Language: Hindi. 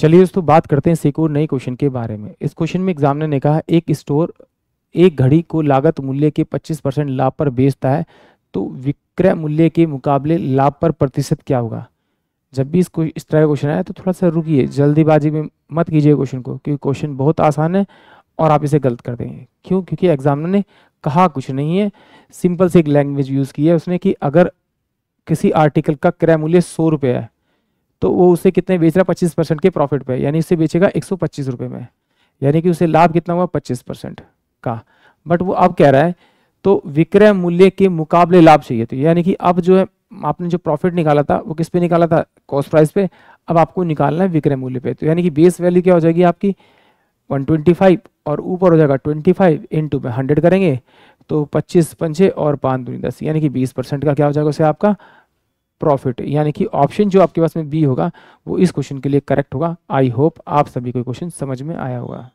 चलिए दोस्तों बात करते हैं सिक्योर नए क्वेश्चन के बारे में इस क्वेश्चन में एग्जामिनर ने कहा एक स्टोर एक घड़ी को लागत मूल्य के 25 परसेंट लाभ पर बेचता है तो विक्रय मूल्य के मुकाबले लाभ पर प्रतिशत क्या होगा जब भी इसको इस तरह का क्वेश्चन आया तो थोड़ा सा रुकिए जल्दीबाजी में मत कीजिए क्वेश्चन को क्योंकि क्वेश्चन बहुत आसान है और आप इसे गलत कर देंगे क्यों क्योंकि एग्जामिनर ने कहा कुछ नहीं है सिंपल से एक लैंग्वेज यूज़ की है उसने कि अगर किसी आर्टिकल का क्रय मूल्य सौ रुपये है तो वो उसे कितने बेच रहा है पच्चीस के प्रॉफिट पे यानी उसे बेचेगा एक सौ में यानी कि उसे लाभ कितना हुआ पच्चीस का बट वो अब कह रहा है तो विक्रय मूल्य के मुकाबले लाभ चाहिए तो यानी कि अब जो है आपने जो प्रॉफिट निकाला था वो किस पे निकाला था कॉस्ट प्राइस पे अब आपको निकालना है विक्रय मूल्य पे तो यानी कि बेस वैल्यू क्या हो जाएगी आपकी 125 और ऊपर हो जाएगा 25 फाइव इंटू में हंड्रेड करेंगे तो 25 पंचे और पाँच दूनी दस यानी कि 20 परसेंट का क्या हो जाएगा उसे आपका प्रॉफिट यानी कि ऑप्शन जो आपके पास में बी होगा वो इस क्वेश्चन के लिए करेक्ट होगा आई होप आप सभी को क्वेश्चन समझ में आया होगा